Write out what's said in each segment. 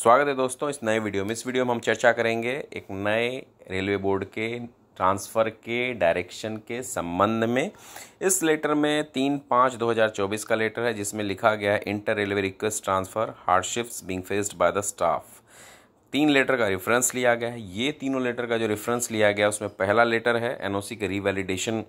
स्वागत है दोस्तों इस नए वीडियो में इस वीडियो में हम चर्चा करेंगे एक नए रेलवे बोर्ड के ट्रांसफ़र के डायरेक्शन के संबंध में इस लेटर में तीन पाँच दो हज़ार चौबीस का लेटर है जिसमें लिखा गया है inter railway request transfer hardships being faced by the staff तीन लेटर का रेफरेंस लिया गया है ये तीनों लेटर का जो रेफरेंस लिया गया उसमें पहला लेटर है एन के रिवैलिडेशन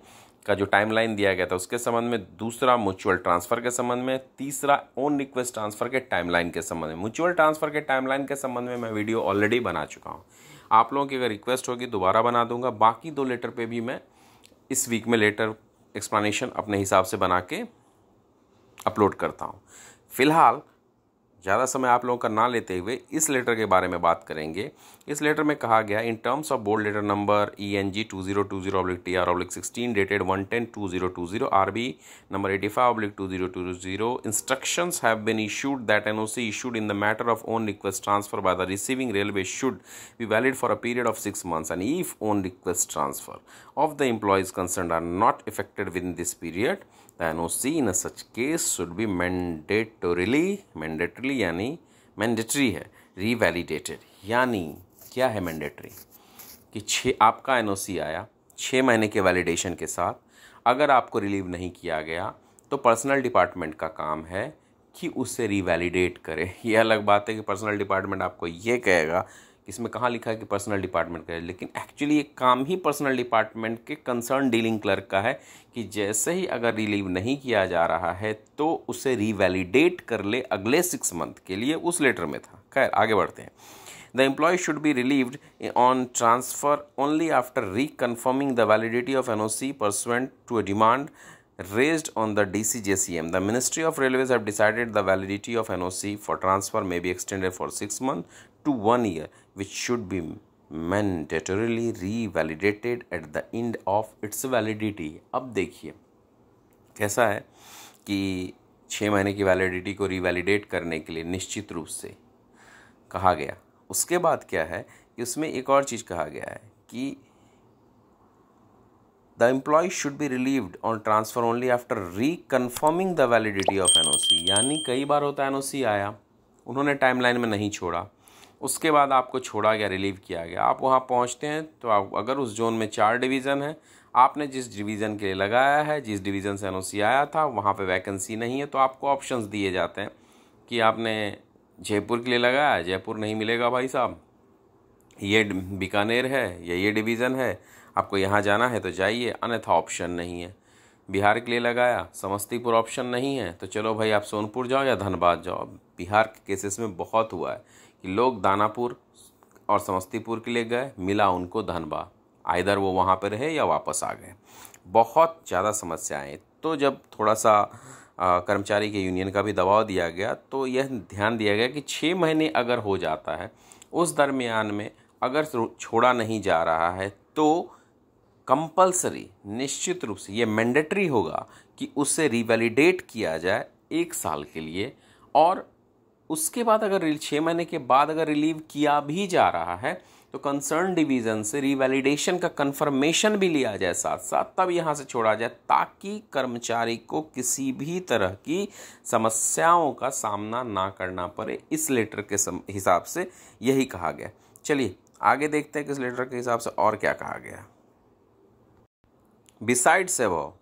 का जो टाइमलाइन दिया गया था उसके संबंध में दूसरा म्यूचुअल ट्रांसफ़र के संबंध में तीसरा ओन रिक्वेस्ट ट्रांसफ़र के टाइमलाइन के संबंध में म्यूचुअल ट्रांसफ़र के टाइमलाइन के संबंध में मैं वीडियो ऑलरेडी बना चुका हूँ आप लोगों की अगर रिक्वेस्ट होगी दोबारा बना दूंगा बाकी दो लेटर पर भी मैं इस वीक में लेटर एक्सप्लानीशन अपने हिसाब से बना के अपलोड करता हूँ फिलहाल ज़्यादा समय आप लोगों का ना लेते हुए इस लेटर के बारे में बात करेंगे इस लेटर में कहा गया in terms of board letter number E N G two zero two zero oblique T R oblique sixteen dated one ten two zero two zero R B number eighty five oblique two zero two zero instruction have been issued that N O C issued in the matter of own request transfer by the receiving railway should be valid for a period of six months and if own request transfer of the employees concern are not effected within this period N O C in such case should be mandatorily mandatorily यानी mandatory है revalidated यानी क्या है mandatory कि छः आपका सी आया छः महीने के वैलिडेशन के साथ अगर आपको रिलीव नहीं किया गया तो पर्सनल डिपार्टमेंट का काम है कि उसे रिवैलिडेट करें यह अलग बात है कि पर्सनल डिपार्टमेंट आपको ये कहेगा इसमें कहाँ लिखा है कि पर्सनल डिपार्टमेंट का है लेकिन एक्चुअली ये काम ही पर्सनल डिपार्टमेंट के कंसर्न डीलिंग क्लर्क का है कि जैसे ही अगर रिलीव नहीं किया जा रहा है तो उसे रिवैलिडेट कर ले अगले सिक्स मंथ के लिए उस लेटर में था खैर आगे बढ़ते हैं the employee should be relieved on transfer only after reconfirming the validity of N O C pursuant to a demand raised on the DCJCM. The Ministry of Railways have decided the validity of NOC for transfer may be extended for six months to one year which should be mandatorily revalidated at the end of its validity. अब देखिए कैसा है कि छः महीने की validity को रिवैलिडेट करने के लिए निश्चित रूप से कहा गया उसके बाद क्या है कि उसमें एक और चीज़ कहा गया है कि the employee should be relieved on transfer only after reconfirming the validity of NOC यानी कई बार होता है NOC आया उन्होंने टाइमलाइन में नहीं छोड़ा उसके बाद आपको छोड़ा गया रिलीव किया गया आप वहाँ पहुँचते हैं तो आप अगर उस जोन में चार डिवीज़न है आपने जिस डिवीज़न के लिए लगाया है जिस डिवीज़न से एन आया था वहाँ पे वैकेंसी नहीं है तो आपको ऑप्शंस दिए जाते हैं कि आपने जयपुर के लिए लगाया जयपुर नहीं मिलेगा भाई साहब ये बीकानेर है या ये डिवीज़न है आपको यहाँ जाना है तो जाइए अन्यथा ऑप्शन नहीं है बिहार के लिए लगाया समस्तीपुर ऑप्शन नहीं है तो चलो भाई आप सोनपुर जाओ या धनबाद जाओ बिहार के केसेस में बहुत हुआ है कि लोग दानापुर और समस्तीपुर के लिए गए मिला उनको धनबाद आइधर वो वहाँ पर रहे या वापस आ गए बहुत ज़्यादा समस्याएँ तो जब थोड़ा सा कर्मचारी के यूनियन का भी दबाव दिया गया तो यह ध्यान दिया गया कि छः महीने अगर हो जाता है उस दरमियान में अगर छोड़ा नहीं जा रहा है तो कंपलसरी निश्चित रूप से ये मैंडेटरी होगा कि उसे रिवैलिडेट किया जाए एक साल के लिए और उसके बाद अगर छः महीने के बाद अगर रिलीव किया भी जा रहा है तो कंसर्न डिवीज़न से रिवैलिडेशन का कंफर्मेशन भी लिया जाए साथ साथ तब यहाँ से छोड़ा जाए ताकि कर्मचारी को किसी भी तरह की समस्याओं का सामना ना करना पड़े इस लेटर के हिसाब से यही कहा गया चलिए आगे देखते हैं कि इस लेटर के हिसाब से और क्या कहा गया Besides above,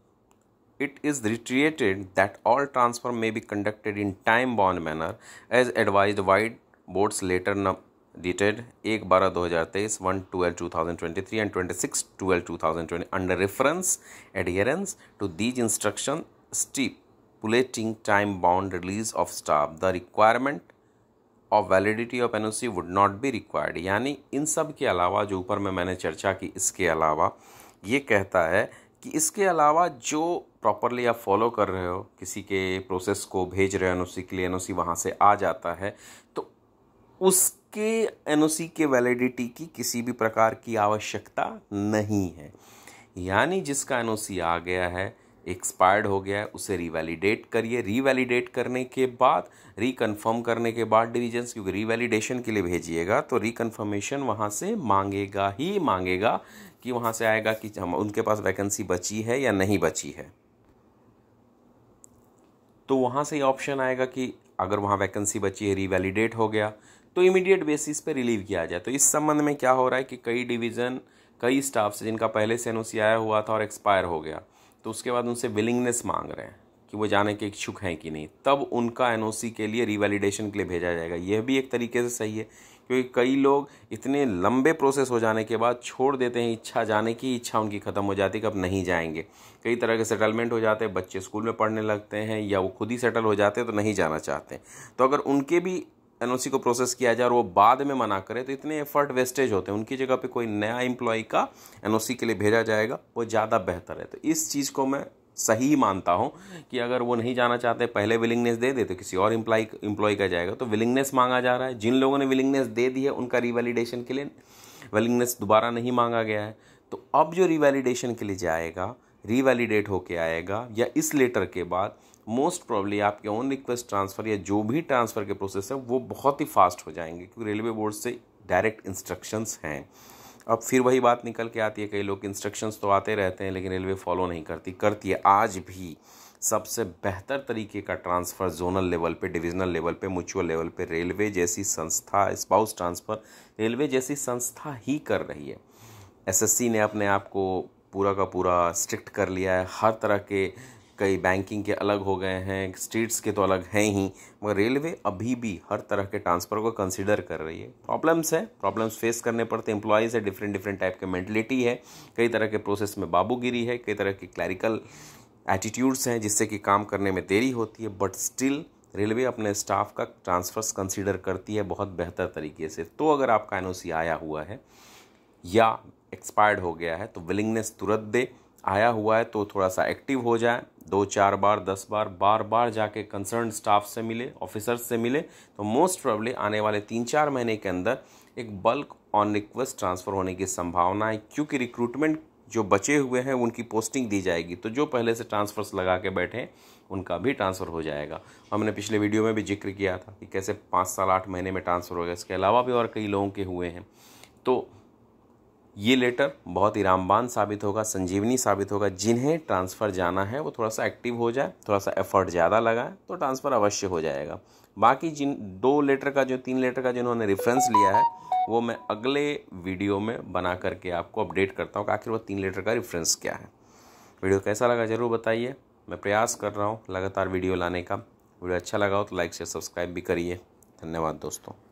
it is reiterated that all transfer may be conducted in time-bound manner as advised by boards later dated 1 12 2023 1 12 2023 and 26 12 2020 under reference adherence to these instruction stipulating time bound release of staff the requirement of validity of N would not be required यानी इन सब के अलावा जो ऊपर में मैंने चर्चा की इसके अलावा ये कहता है कि इसके अलावा जो प्रॉपरली आप फॉलो कर रहे हो किसी के प्रोसेस को भेज रहे हो सी के लिए सी वहाँ से आ जाता है तो उसके सी के वैलिडिटी की किसी भी प्रकार की आवश्यकता नहीं है यानी जिसका सी आ गया है एक्सपायर्ड हो गया है उसे रिवैलिडेट करिए रिवैलिडेट करने के बाद रिकन्फर्म करने के बाद डिविजन्स क्योंकि रिवैलिडेशन के लिए भेजिएगा तो रिकन्फर्मेशन वहाँ से मांगेगा ही मांगेगा कि वहाँ से आएगा कि हम उनके पास वैकेंसी बची है या नहीं बची है तो वहाँ से ये ऑप्शन आएगा कि अगर वहाँ वैकेंसी बची है रिवैलिडेट हो गया तो इमीडिएट बेसिस पे रिलीव किया जाए तो इस संबंध में क्या हो रहा है कि कई डिवीज़न कई स्टाफ से जिनका पहले से एन आया हुआ था और एक्सपायर हो गया तो उसके बाद उनसे विलिंगनेस मांग रहे हैं कि वो जाने के इच्छुक हैं कि नहीं तब उनका एनओसी के लिए रिवैलिडेशन के लिए भेजा जाएगा यह भी एक तरीके से सही है क्योंकि कई लोग इतने लंबे प्रोसेस हो जाने के बाद छोड़ देते हैं इच्छा जाने की इच्छा उनकी ख़त्म हो जाती है कि अब नहीं जाएंगे कई तरह के सेटलमेंट हो जाते हैं बच्चे स्कूल में पढ़ने लगते हैं या वो खुद ही सेटल हो जाते हैं तो नहीं जाना चाहते तो अगर उनके भी एन को प्रोसेस किया जाए और वो बाद में मना करे तो इतने एफर्ट वेस्टेज होते हैं उनकी जगह पे कोई नया एम्प्लॉय का एन के लिए भेजा जाएगा वो ज़्यादा बेहतर है तो इस चीज़ को मैं सही मानता हूँ कि अगर वो नहीं जाना चाहते पहले विलिंगनेस दे दे तो किसी और इम्प्लाई एम्प्लॉय का जाएगा तो विलिंगनेस मांगा जा रहा है जिन लोगों ने विलिंगनेस दे दी है उनका रिवैलिडेशन के लिए विलिंगनेस दोबारा नहीं मांगा गया है तो अब जो रिवैलिडेशन के लिए जाएगा रिवैलिडेट होके आएगा या इस लेटर के बाद मोस्ट प्रॉब्ली आपके ओन रिक्वेस्ट ट्रांसफ़र या जो भी ट्रांसफ़र के प्रोसेस है वो बहुत ही फास्ट हो जाएंगे क्योंकि रेलवे बोर्ड से डायरेक्ट इंस्ट्रक्शंस हैं अब फिर वही बात निकल के आती है कई लोग इंस्ट्रक्शंस तो आते रहते हैं लेकिन रेलवे फॉलो नहीं करती करती है आज भी सबसे बेहतर तरीके का ट्रांसफ़र जोनल लेवल पे डिविजनल लेवल पे म्यूचुअल लेवल पे रेलवे जैसी संस्था स्पाउस ट्रांसफ़र रेलवे जैसी संस्था ही कर रही है एसएससी ने अपने आप को पूरा का पूरा स्ट्रिक्ट कर लिया है हर तरह के कई बैंकिंग के अलग हो गए हैं स्टेट्स के तो अलग हैं ही मगर रेलवे अभी भी हर तरह के ट्रांसफ़र को कंसिडर कर रही है प्रॉब्लम्स है प्रॉब्लम्स फेस करने पड़ते एम्प्लॉयज़ है डिफरेंट डिफरेंट टाइप के मैंटलिटी है कई तरह के प्रोसेस में बाबूगिरी है कई तरह के क्लैरिकल एटीट्यूड्स हैं जिससे कि काम करने में देरी होती है बट स्टिल रेलवे अपने स्टाफ का ट्रांसफर्स कंसिडर करती है बहुत बेहतर तरीके से तो अगर आपका एन आया हुआ है या एक्सपायर्ड हो गया है तो विलिंगनेस तुरंत दे आया हुआ है तो थोड़ा सा एक्टिव हो जाए दो चार बार दस बार बार बार जाके कंसर्न स्टाफ से मिले ऑफिसर्स से मिले तो मोस्ट प्रॉब्ली आने वाले तीन चार महीने के अंदर एक बल्क ऑन रिक्वेस्ट ट्रांसफ़र होने की संभावना है क्योंकि रिक्रूटमेंट जो बचे हुए हैं उनकी पोस्टिंग दी जाएगी तो जो पहले से ट्रांसफ़र्स लगा के बैठे उनका भी ट्रांसफ़र हो जाएगा हमने पिछले वीडियो में भी जिक्र किया था कि कैसे पाँच साल आठ महीने में ट्रांसफ़र हो गया इसके अलावा भी और कई लोगों के हुए हैं तो ये लेटर बहुत ही रामबान साबित होगा संजीवनी साबित होगा जिन्हें ट्रांसफ़र जाना है वो थोड़ा सा एक्टिव हो जाए थोड़ा सा एफर्ट ज़्यादा लगाए तो ट्रांसफ़र अवश्य हो जाएगा बाकी जिन दो लेटर का जो तीन लेटर का जिन्होंने रेफरेंस लिया है वो मैं अगले वीडियो में बना करके आपको अपडेट करता हूँ कि आखिर वो तीन लेटर का रेफरेंस क्या है वीडियो कैसा लगा ज़रूर बताइए मैं प्रयास कर रहा हूँ लगातार वीडियो लाने का वीडियो अच्छा लगा हो तो लाइक शेयर सब्सक्राइब भी करिए धन्यवाद दोस्तों